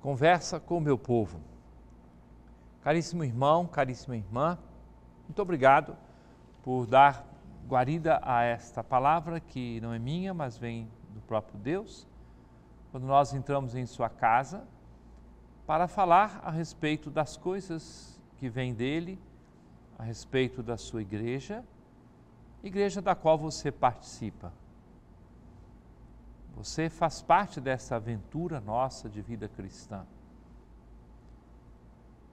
conversa com o meu povo. Caríssimo irmão, caríssima irmã, muito obrigado por dar guarida a esta palavra que não é minha, mas vem do próprio Deus. Quando nós entramos em sua casa para falar a respeito das coisas que vêm dele, a respeito da sua igreja, igreja da qual você participa. Você faz parte dessa aventura nossa de vida cristã.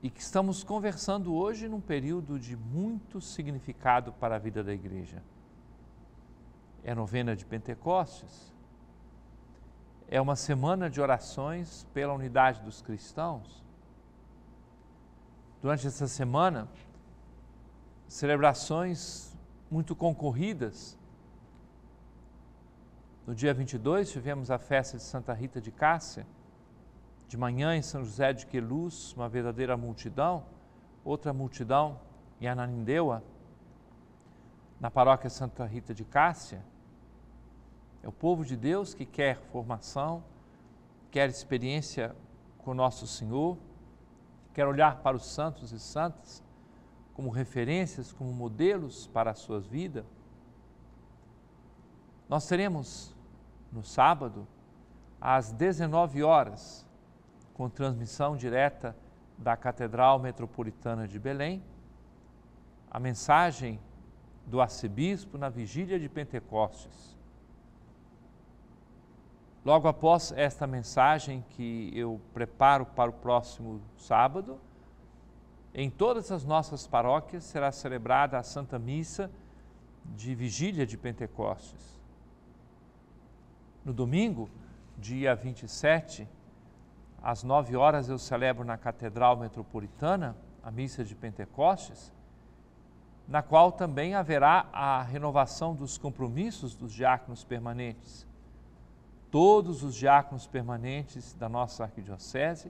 E que estamos conversando hoje num período de muito significado para a vida da igreja. É a novena de Pentecostes, é uma semana de orações pela unidade dos cristãos. Durante essa semana, celebrações muito concorridas no dia 22 tivemos a festa de Santa Rita de Cássia, de manhã em São José de Queluz, uma verdadeira multidão, outra multidão em Ananindeua, na paróquia Santa Rita de Cássia. É o povo de Deus que quer formação, quer experiência com Nosso Senhor, quer olhar para os santos e santas como referências, como modelos para a sua vida. Nós teremos no sábado, às 19 horas, com transmissão direta da Catedral Metropolitana de Belém, a mensagem do arcebispo na vigília de Pentecostes. Logo após esta mensagem que eu preparo para o próximo sábado, em todas as nossas paróquias será celebrada a Santa Missa de Vigília de Pentecostes. No domingo, dia 27, às 9 horas, eu celebro na Catedral Metropolitana a missa de Pentecostes, na qual também haverá a renovação dos compromissos dos diáconos permanentes. Todos os diáconos permanentes da nossa arquidiocese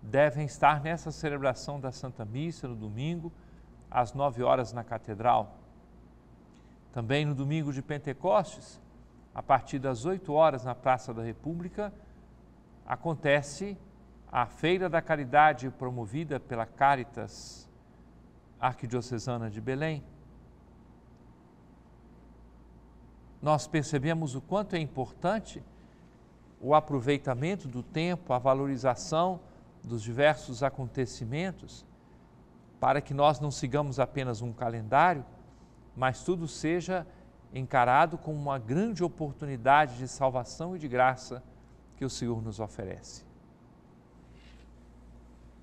devem estar nessa celebração da Santa Missa no domingo, às 9 horas na Catedral. Também no domingo de Pentecostes, a partir das 8 horas na Praça da República, acontece a Feira da Caridade promovida pela Caritas Arquidiocesana de Belém. Nós percebemos o quanto é importante o aproveitamento do tempo, a valorização dos diversos acontecimentos, para que nós não sigamos apenas um calendário, mas tudo seja encarado como uma grande oportunidade de salvação e de graça que o Senhor nos oferece.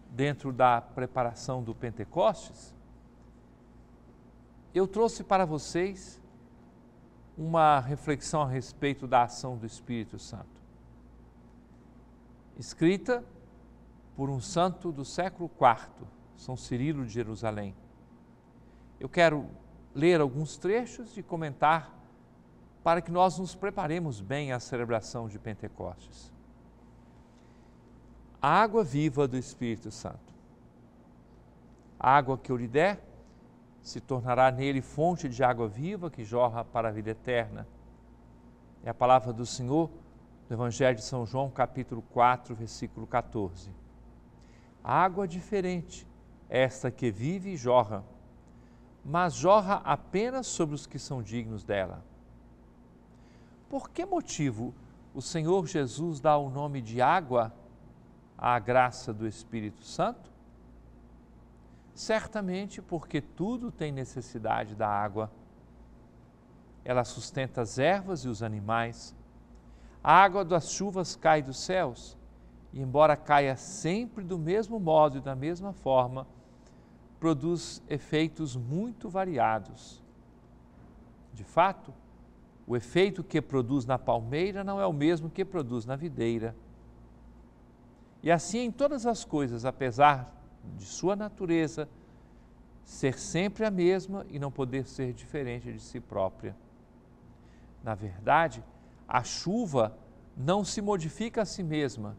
Dentro da preparação do Pentecostes, eu trouxe para vocês uma reflexão a respeito da ação do Espírito Santo, escrita por um santo do século IV, São Cirilo de Jerusalém. Eu quero ler alguns trechos e comentar para que nós nos preparemos bem à celebração de Pentecostes. A água viva do Espírito Santo. A água que eu lhe der se tornará nele fonte de água viva que jorra para a vida eterna. É a palavra do Senhor do Evangelho de São João, capítulo 4, versículo 14. A água diferente, esta que vive e jorra mas jorra apenas sobre os que são dignos dela. Por que motivo o Senhor Jesus dá o nome de água à graça do Espírito Santo? Certamente porque tudo tem necessidade da água. Ela sustenta as ervas e os animais. A água das chuvas cai dos céus, e embora caia sempre do mesmo modo e da mesma forma, produz efeitos muito variados. De fato, o efeito que produz na palmeira não é o mesmo que produz na videira. E assim em todas as coisas, apesar de sua natureza ser sempre a mesma e não poder ser diferente de si própria. Na verdade, a chuva não se modifica a si mesma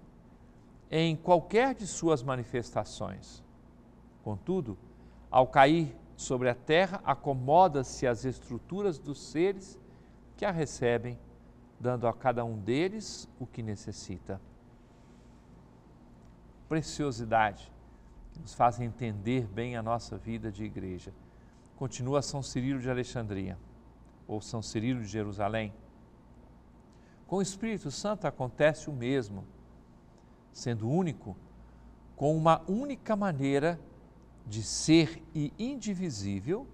em qualquer de suas manifestações. Contudo, ao cair sobre a terra, acomoda-se as estruturas dos seres que a recebem, dando a cada um deles o que necessita. Preciosidade que nos faz entender bem a nossa vida de igreja. Continua São Cirilo de Alexandria ou São Cirilo de Jerusalém. Com o Espírito Santo acontece o mesmo, sendo único, com uma única maneira de ser e indivisível,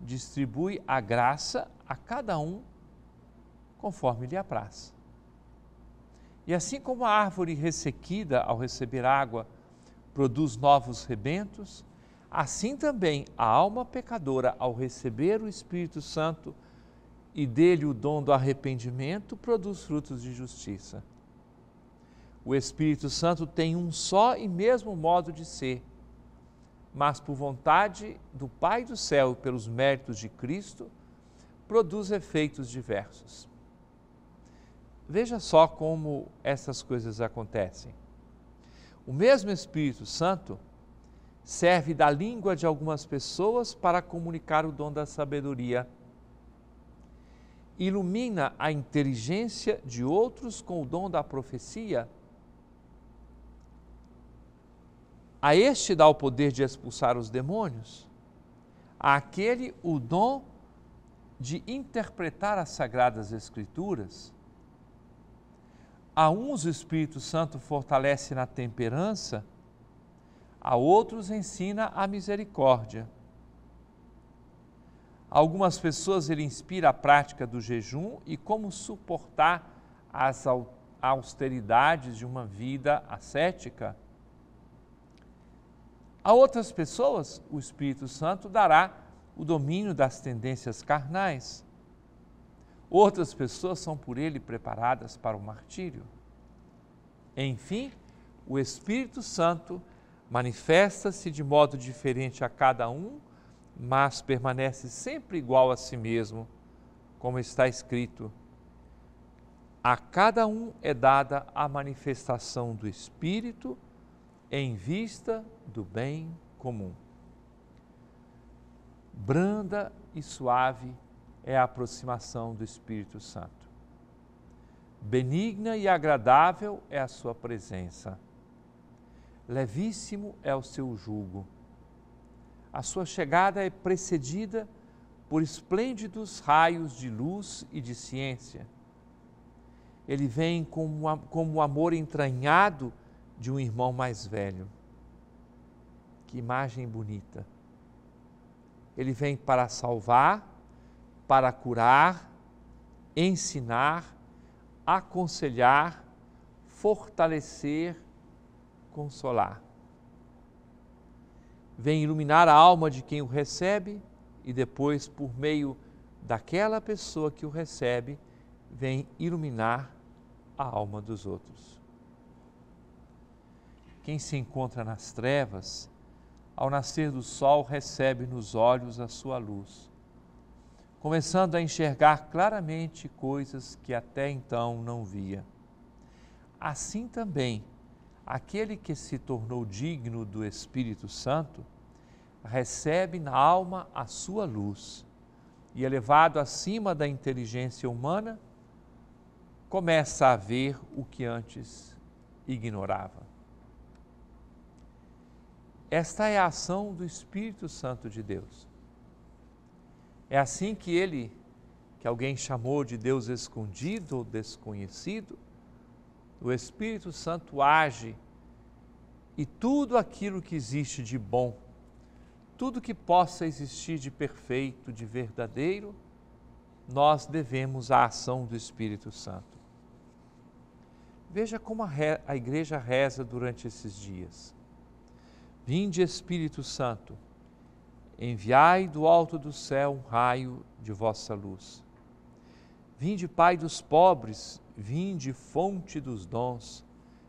distribui a graça a cada um conforme lhe apraz. E assim como a árvore ressequida ao receber água produz novos rebentos, assim também a alma pecadora ao receber o Espírito Santo e dele o dom do arrependimento produz frutos de justiça. O Espírito Santo tem um só e mesmo modo de ser mas por vontade do Pai do céu, pelos méritos de Cristo, produz efeitos diversos. Veja só como essas coisas acontecem. O mesmo Espírito Santo serve da língua de algumas pessoas para comunicar o dom da sabedoria. Ilumina a inteligência de outros com o dom da profecia A este dá o poder de expulsar os demônios, àquele o dom de interpretar as sagradas escrituras. A uns o Espírito Santo fortalece na temperança, a outros ensina a misericórdia. A algumas pessoas ele inspira a prática do jejum e como suportar as austeridades de uma vida ascética a outras pessoas, o Espírito Santo dará o domínio das tendências carnais. Outras pessoas são por ele preparadas para o martírio. Enfim, o Espírito Santo manifesta-se de modo diferente a cada um, mas permanece sempre igual a si mesmo, como está escrito. A cada um é dada a manifestação do Espírito em vista do bem comum. Branda e suave é a aproximação do Espírito Santo. Benigna e agradável é a sua presença. Levíssimo é o seu jugo. A sua chegada é precedida por esplêndidos raios de luz e de ciência. Ele vem como, como amor entranhado de um irmão mais velho. Que imagem bonita! Ele vem para salvar, para curar, ensinar, aconselhar, fortalecer, consolar. Vem iluminar a alma de quem o recebe e depois, por meio daquela pessoa que o recebe, vem iluminar a alma dos outros. Quem se encontra nas trevas, ao nascer do sol, recebe nos olhos a sua luz, começando a enxergar claramente coisas que até então não via. Assim também, aquele que se tornou digno do Espírito Santo, recebe na alma a sua luz e, elevado acima da inteligência humana, começa a ver o que antes ignorava. Esta é a ação do Espírito Santo de Deus. É assim que ele, que alguém chamou de Deus escondido ou desconhecido, o Espírito Santo age e tudo aquilo que existe de bom, tudo que possa existir de perfeito, de verdadeiro, nós devemos à ação do Espírito Santo. Veja como a, a igreja reza durante esses dias. Vinde Espírito Santo, enviai do alto do céu um raio de vossa luz. Vinde Pai dos pobres, vinde fonte dos dons,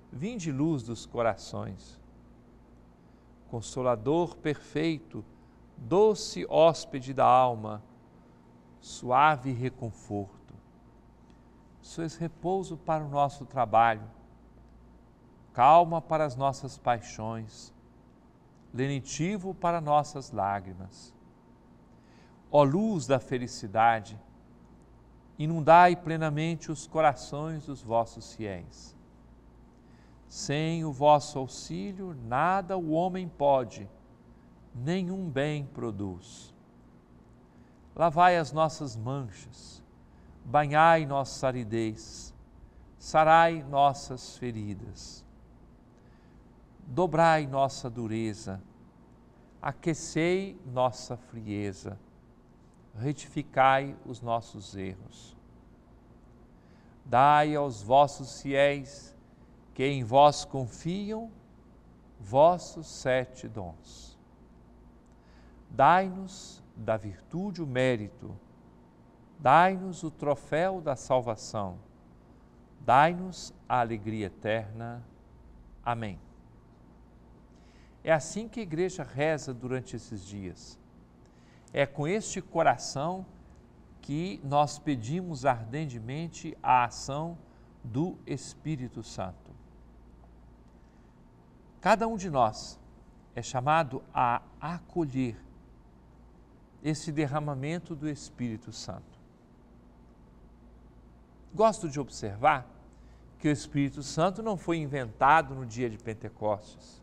vinde luz dos corações. Consolador perfeito, doce hóspede da alma, suave reconforto. Sois repouso para o nosso trabalho, calma para as nossas paixões, lenitivo para nossas lágrimas. Ó luz da felicidade, inundai plenamente os corações dos vossos fiéis. Sem o vosso auxílio, nada o homem pode, nenhum bem produz. Lavai as nossas manchas, banhai nossa aridez, sarai nossas feridas dobrai nossa dureza, aquecei nossa frieza, retificai os nossos erros. Dai aos vossos fiéis, que em vós confiam, vossos sete dons. Dai-nos da virtude o mérito, dai-nos o troféu da salvação, dai-nos a alegria eterna. Amém. É assim que a igreja reza durante esses dias. É com este coração que nós pedimos ardentemente a ação do Espírito Santo. Cada um de nós é chamado a acolher esse derramamento do Espírito Santo. Gosto de observar que o Espírito Santo não foi inventado no dia de Pentecostes.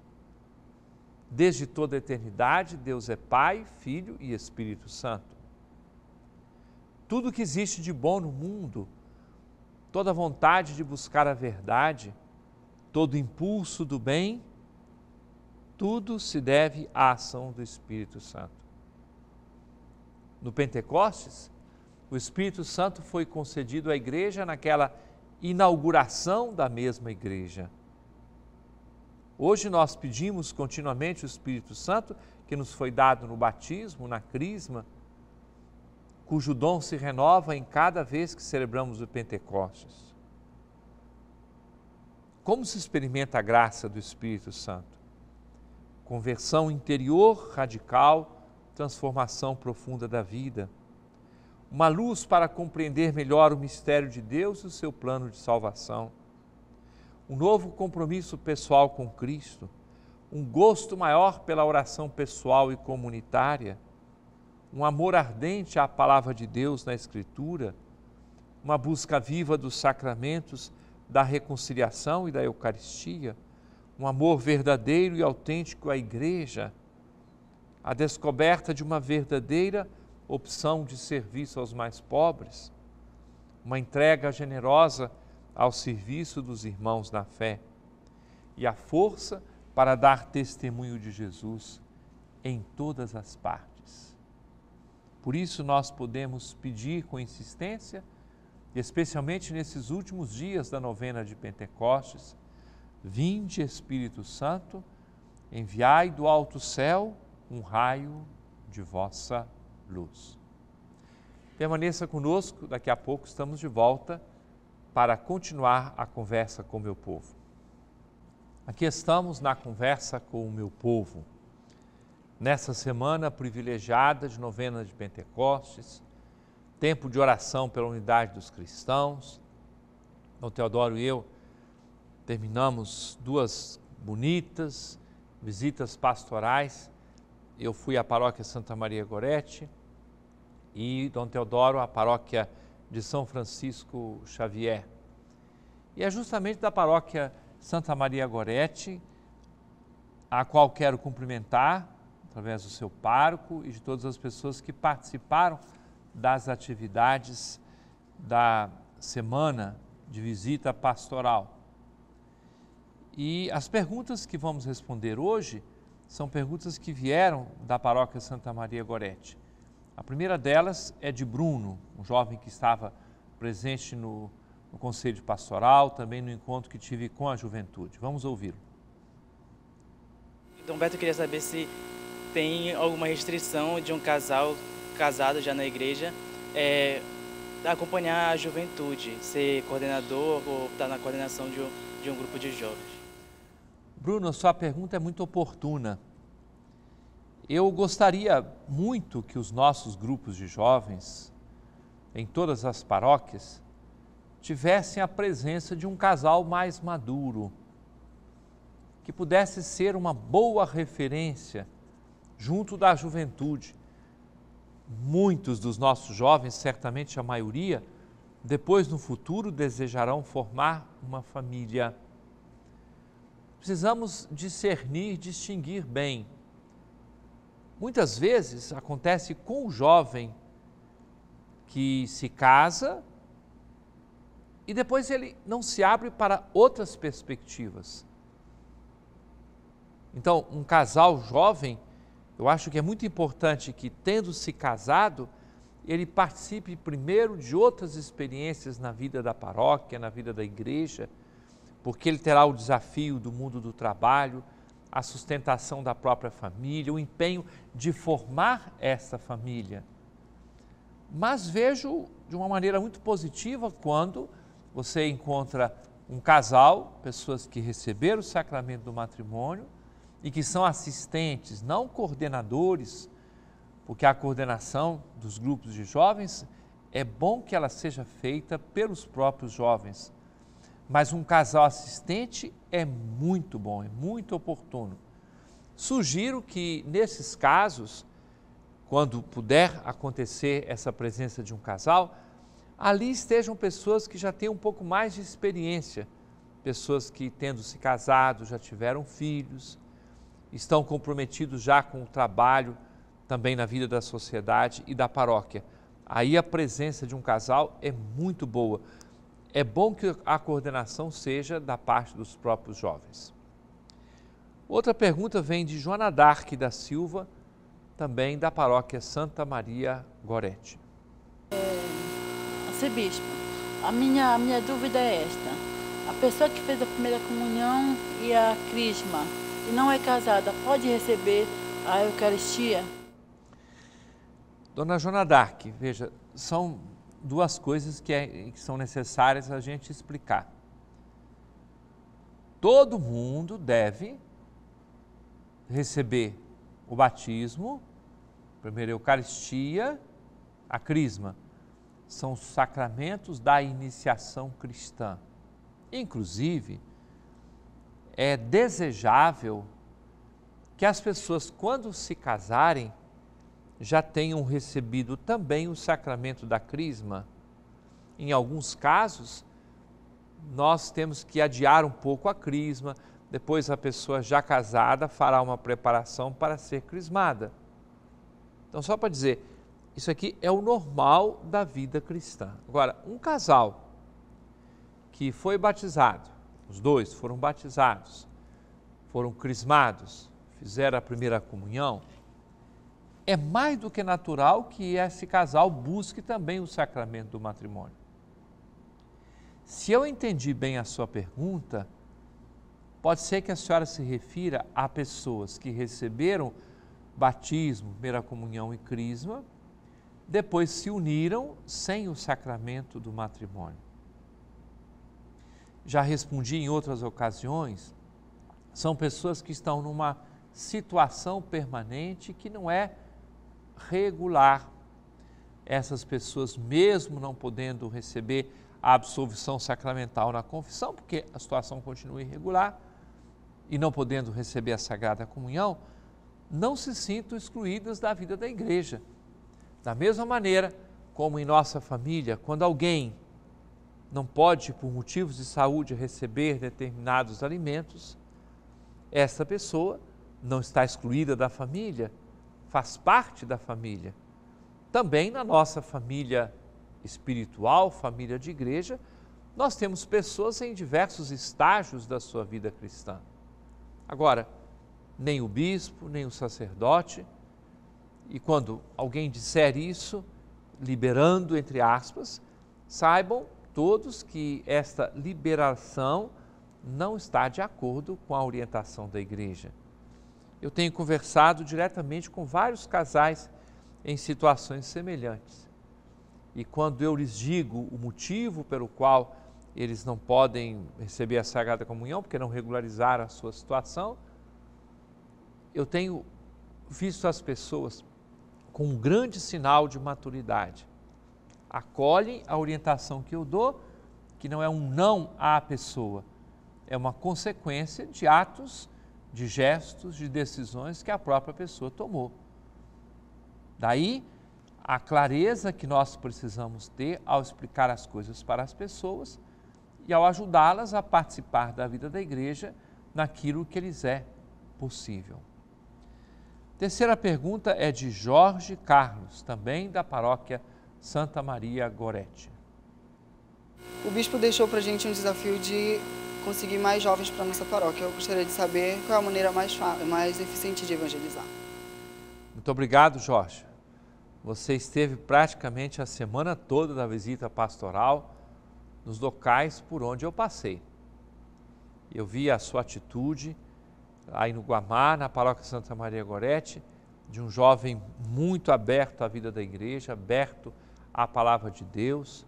Desde toda a eternidade, Deus é Pai, Filho e Espírito Santo. Tudo que existe de bom no mundo, toda vontade de buscar a verdade, todo impulso do bem, tudo se deve à ação do Espírito Santo. No Pentecostes, o Espírito Santo foi concedido à igreja naquela inauguração da mesma igreja. Hoje nós pedimos continuamente o Espírito Santo, que nos foi dado no batismo, na crisma, cujo dom se renova em cada vez que celebramos o Pentecostes. Como se experimenta a graça do Espírito Santo? Conversão interior radical, transformação profunda da vida. Uma luz para compreender melhor o mistério de Deus e o seu plano de salvação um novo compromisso pessoal com Cristo, um gosto maior pela oração pessoal e comunitária, um amor ardente à palavra de Deus na Escritura, uma busca viva dos sacramentos da reconciliação e da Eucaristia, um amor verdadeiro e autêntico à Igreja, a descoberta de uma verdadeira opção de serviço aos mais pobres, uma entrega generosa ao serviço dos irmãos na fé e a força para dar testemunho de Jesus em todas as partes. Por isso, nós podemos pedir com insistência, especialmente nesses últimos dias da novena de Pentecostes, Vinde, Espírito Santo, enviai do alto céu um raio de vossa luz. Permaneça conosco, daqui a pouco estamos de volta para continuar a conversa com o meu povo. Aqui estamos na conversa com o meu povo. Nessa semana privilegiada de novena de Pentecostes, tempo de oração pela unidade dos cristãos. O Teodoro e eu terminamos duas bonitas visitas pastorais. Eu fui à paróquia Santa Maria Gorete e Dom Teodoro à paróquia de São Francisco Xavier. E é justamente da paróquia Santa Maria Gorete, a qual quero cumprimentar, através do seu parco e de todas as pessoas que participaram das atividades da semana de visita pastoral. E as perguntas que vamos responder hoje são perguntas que vieram da paróquia Santa Maria Gorete. A primeira delas é de Bruno, um jovem que estava presente no, no Conselho Pastoral, também no encontro que tive com a juventude. Vamos ouvi-lo. Dom Beto queria saber se tem alguma restrição de um casal casado já na igreja é, acompanhar a juventude, ser coordenador ou estar tá na coordenação de um, de um grupo de jovens. Bruno, sua pergunta é muito oportuna. Eu gostaria muito que os nossos grupos de jovens, em todas as paróquias, tivessem a presença de um casal mais maduro, que pudesse ser uma boa referência junto da juventude. Muitos dos nossos jovens, certamente a maioria, depois no futuro desejarão formar uma família. Precisamos discernir, distinguir bem muitas vezes acontece com o jovem que se casa e depois ele não se abre para outras perspectivas. Então, um casal jovem, eu acho que é muito importante que, tendo se casado, ele participe primeiro de outras experiências na vida da paróquia, na vida da igreja, porque ele terá o desafio do mundo do trabalho, a sustentação da própria família, o empenho de formar essa família. Mas vejo de uma maneira muito positiva quando você encontra um casal, pessoas que receberam o sacramento do matrimônio e que são assistentes, não coordenadores, porque a coordenação dos grupos de jovens é bom que ela seja feita pelos próprios jovens, mas um casal assistente é muito bom, é muito oportuno. Sugiro que, nesses casos, quando puder acontecer essa presença de um casal, ali estejam pessoas que já têm um pouco mais de experiência, pessoas que, tendo se casado, já tiveram filhos, estão comprometidos já com o trabalho também na vida da sociedade e da paróquia. Aí a presença de um casal é muito boa é bom que a coordenação seja da parte dos próprios jovens. Outra pergunta vem de Joana Dark da Silva, também da paróquia Santa Maria Gorete. É, a minha, a minha dúvida é esta. A pessoa que fez a primeira comunhão e a crisma e não é casada, pode receber a Eucaristia? Dona Joana Dark, veja, são duas coisas que, é, que são necessárias a gente explicar. Todo mundo deve receber o batismo, primeiro a Eucaristia, a Crisma. São os sacramentos da iniciação cristã. Inclusive, é desejável que as pessoas, quando se casarem, já tenham recebido também o sacramento da Crisma. Em alguns casos, nós temos que adiar um pouco a Crisma, depois a pessoa já casada fará uma preparação para ser crismada. Então, só para dizer, isso aqui é o normal da vida cristã. Agora, um casal que foi batizado, os dois foram batizados, foram crismados, fizeram a primeira comunhão é mais do que natural que esse casal busque também o sacramento do matrimônio. Se eu entendi bem a sua pergunta, pode ser que a senhora se refira a pessoas que receberam batismo, primeira comunhão e crisma, depois se uniram sem o sacramento do matrimônio. Já respondi em outras ocasiões, são pessoas que estão numa situação permanente que não é regular, essas pessoas, mesmo não podendo receber a absolvição sacramental na confissão, porque a situação continua irregular, e não podendo receber a Sagrada Comunhão, não se sintam excluídas da vida da igreja. Da mesma maneira como em nossa família, quando alguém não pode, por motivos de saúde, receber determinados alimentos, essa pessoa não está excluída da família, faz parte da família. Também na nossa família espiritual, família de igreja, nós temos pessoas em diversos estágios da sua vida cristã. Agora, nem o bispo, nem o sacerdote, e quando alguém disser isso, liberando entre aspas, saibam todos que esta liberação não está de acordo com a orientação da igreja eu tenho conversado diretamente com vários casais em situações semelhantes. E quando eu lhes digo o motivo pelo qual eles não podem receber a Sagrada Comunhão, porque não regularizaram a sua situação, eu tenho visto as pessoas com um grande sinal de maturidade. Acolhem a orientação que eu dou, que não é um não à pessoa, é uma consequência de atos de gestos, de decisões que a própria pessoa tomou. Daí a clareza que nós precisamos ter ao explicar as coisas para as pessoas e ao ajudá-las a participar da vida da igreja naquilo que lhes é possível. Terceira pergunta é de Jorge Carlos, também da paróquia Santa Maria Goretti. O bispo deixou para a gente um desafio de conseguir mais jovens para nossa paróquia. Eu gostaria de saber qual é a maneira mais, mais eficiente de evangelizar. Muito obrigado, Jorge. Você esteve praticamente a semana toda da visita pastoral nos locais por onde eu passei. Eu vi a sua atitude aí no Guamá, na paróquia Santa Maria Gorete, de um jovem muito aberto à vida da igreja, aberto à palavra de Deus,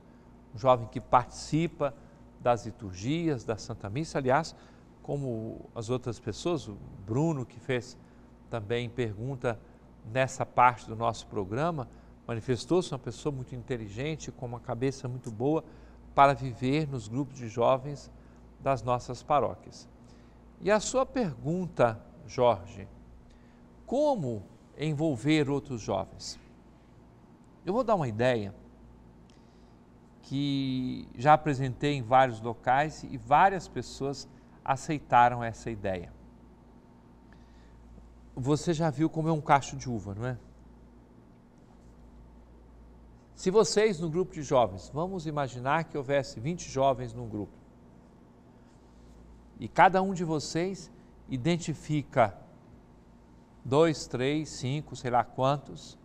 um jovem que participa das liturgias, da Santa Missa. Aliás, como as outras pessoas, o Bruno que fez também pergunta nessa parte do nosso programa, manifestou-se uma pessoa muito inteligente, com uma cabeça muito boa para viver nos grupos de jovens das nossas paróquias. E a sua pergunta, Jorge, como envolver outros jovens? Eu vou dar uma ideia que já apresentei em vários locais e várias pessoas aceitaram essa ideia. Você já viu como é um cacho de uva, não é? Se vocês no grupo de jovens, vamos imaginar que houvesse 20 jovens num grupo. E cada um de vocês identifica dois, três, cinco, sei lá quantos,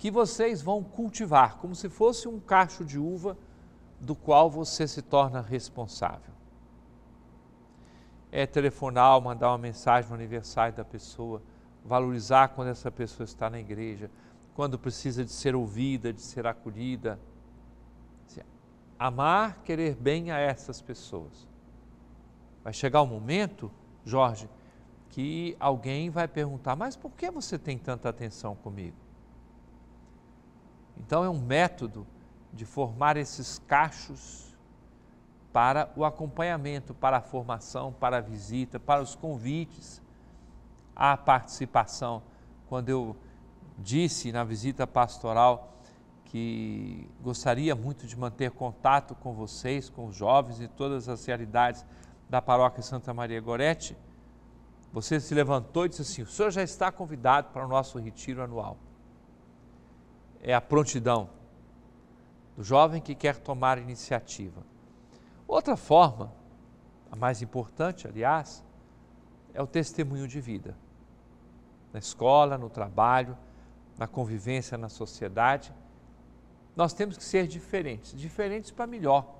que vocês vão cultivar, como se fosse um cacho de uva do qual você se torna responsável. É telefonar, mandar uma mensagem no aniversário da pessoa, valorizar quando essa pessoa está na igreja, quando precisa de ser ouvida, de ser acolhida. Assim, amar, querer bem a essas pessoas. Vai chegar o um momento, Jorge, que alguém vai perguntar: Mas por que você tem tanta atenção comigo? Então, é um método de formar esses cachos para o acompanhamento, para a formação, para a visita, para os convites à participação. Quando eu disse na visita pastoral que gostaria muito de manter contato com vocês, com os jovens e todas as realidades da paróquia Santa Maria Gorete, você se levantou e disse assim: o senhor já está convidado para o nosso retiro anual é a prontidão do jovem que quer tomar iniciativa. Outra forma, a mais importante, aliás, é o testemunho de vida. Na escola, no trabalho, na convivência, na sociedade, nós temos que ser diferentes diferentes para melhor.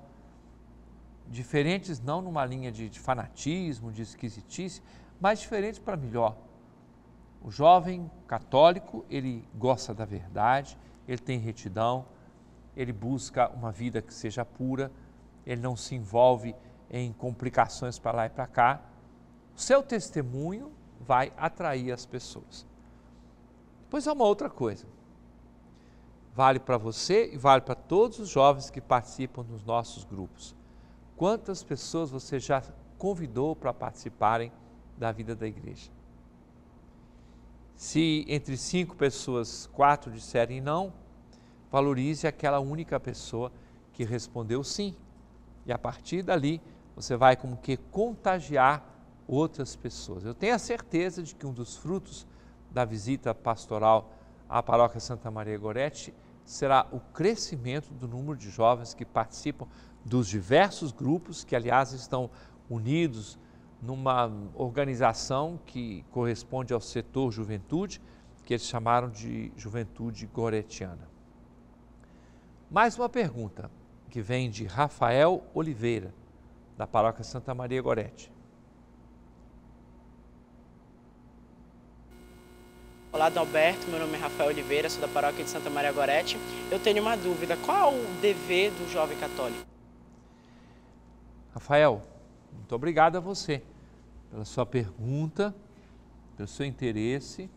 Diferentes não numa linha de, de fanatismo, de esquisitice, mas diferentes para melhor. O jovem católico, ele gosta da verdade, ele tem retidão, ele busca uma vida que seja pura, ele não se envolve em complicações para lá e para cá. O seu testemunho vai atrair as pessoas. Pois há é uma outra coisa. Vale para você e vale para todos os jovens que participam dos nossos grupos. Quantas pessoas você já convidou para participarem da vida da igreja? Se entre cinco pessoas, quatro disserem não, valorize aquela única pessoa que respondeu sim. E a partir dali, você vai como que contagiar outras pessoas. Eu tenho a certeza de que um dos frutos da visita pastoral à paróquia Santa Maria Goretti será o crescimento do número de jovens que participam dos diversos grupos que, aliás, estão unidos numa organização que corresponde ao setor juventude, que eles chamaram de Juventude Goretiana. Mais uma pergunta que vem de Rafael Oliveira, da paróquia Santa Maria Gorete. Olá, Alberto. Meu nome é Rafael Oliveira, sou da paróquia de Santa Maria Gorete. Eu tenho uma dúvida: qual é o dever do jovem católico? Rafael, muito obrigado a você pela sua pergunta, pelo seu interesse.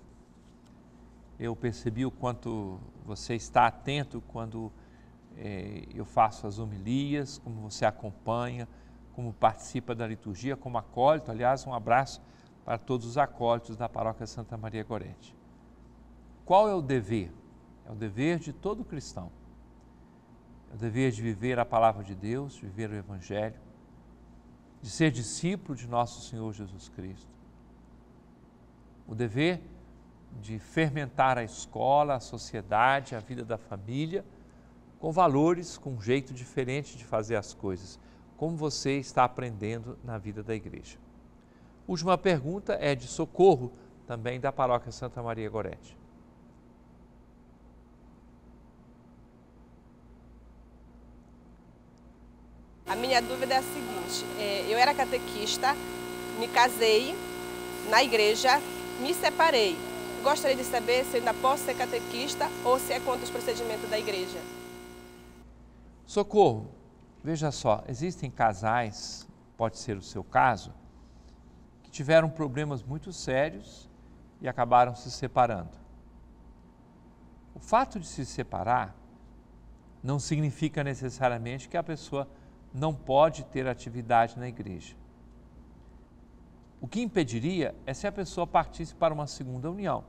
Eu percebi o quanto você está atento quando é, eu faço as homilias, como você acompanha, como participa da liturgia, como acólito. Aliás, um abraço para todos os acólitos da paróquia Santa Maria Gorete. Qual é o dever? É o dever de todo cristão. É o dever de viver a palavra de Deus, de viver o Evangelho, de ser discípulo de nosso Senhor Jesus Cristo. O dever de fermentar a escola, a sociedade, a vida da família com valores, com um jeito diferente de fazer as coisas, como você está aprendendo na vida da igreja. Última pergunta é de socorro, também da paróquia Santa Maria Gorete. A minha dúvida é a seguinte: é, eu era catequista, me casei na igreja, me separei. Gostaria de saber se ainda posso ser catequista ou se é contra os procedimentos da igreja. Socorro, veja só, existem casais, pode ser o seu caso, que tiveram problemas muito sérios e acabaram se separando. O fato de se separar não significa necessariamente que a pessoa não pode ter atividade na igreja. O que impediria é se a pessoa partisse para uma segunda união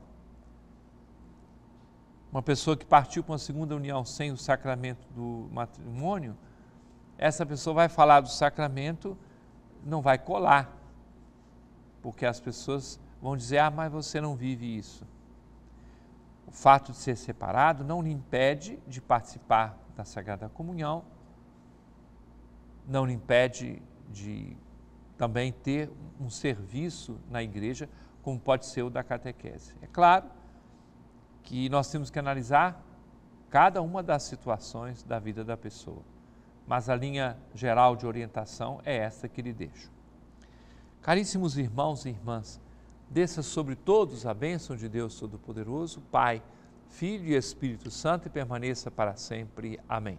uma pessoa que partiu para uma segunda união sem o sacramento do matrimônio, essa pessoa vai falar do sacramento, não vai colar, porque as pessoas vão dizer: ah, mas você não vive isso. O fato de ser separado não lhe impede de participar da Sagrada Comunhão, não lhe impede de também ter um serviço na igreja, como pode ser o da catequese. É claro que nós temos que analisar cada uma das situações da vida da pessoa. Mas a linha geral de orientação é esta que lhe deixo. Caríssimos irmãos e irmãs, desça sobre todos a bênção de Deus Todo-Poderoso, Pai, Filho e Espírito Santo e permaneça para sempre. Amém.